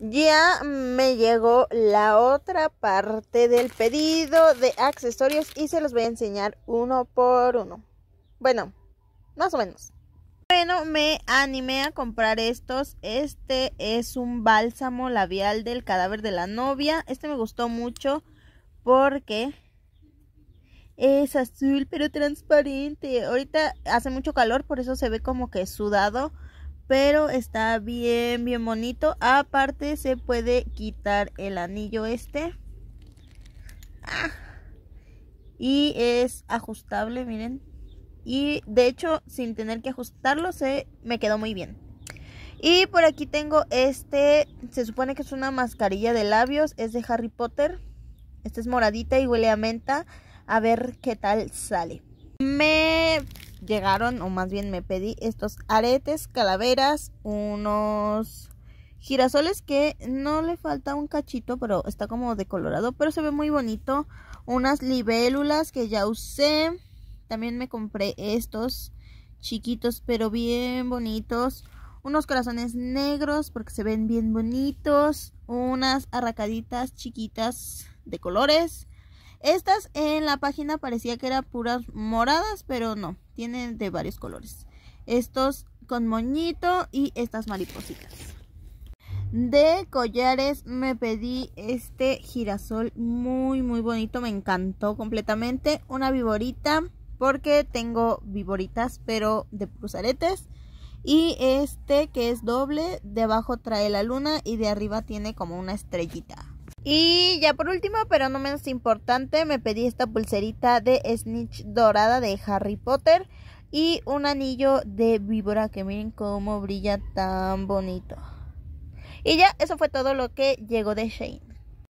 ya me llegó la otra parte del pedido de accesorios y se los voy a enseñar uno por uno. Bueno, más o menos. Bueno, me animé a comprar estos. Este es un bálsamo labial del cadáver de la novia. Este me gustó mucho porque es azul pero transparente. Ahorita hace mucho calor, por eso se ve como que sudado pero está bien, bien bonito. Aparte se puede quitar el anillo este. Ah. Y es ajustable, miren. Y de hecho, sin tener que ajustarlo, se me quedó muy bien. Y por aquí tengo este, se supone que es una mascarilla de labios, es de Harry Potter. Esta es moradita y huele a menta. A ver qué tal sale. Me llegaron, o más bien me pedí estos aretes, calaveras, unos girasoles que no le falta un cachito, pero está como decolorado, pero se ve muy bonito. Unas libélulas que ya usé. También me compré estos chiquitos, pero bien bonitos. Unos corazones negros porque se ven bien bonitos. Unas arracaditas chiquitas de colores. Estas en la página parecía que eran puras moradas, pero no, tienen de varios colores. Estos con moñito y estas maripositas. De collares me pedí este girasol muy muy bonito, me encantó completamente. Una viborita, porque tengo viboritas pero de cruzaretes. Y este que es doble, debajo trae la luna y de arriba tiene como una estrellita. Y ya por último, pero no menos importante, me pedí esta pulserita de snitch dorada de Harry Potter y un anillo de víbora que miren cómo brilla tan bonito. Y ya, eso fue todo lo que llegó de Shane.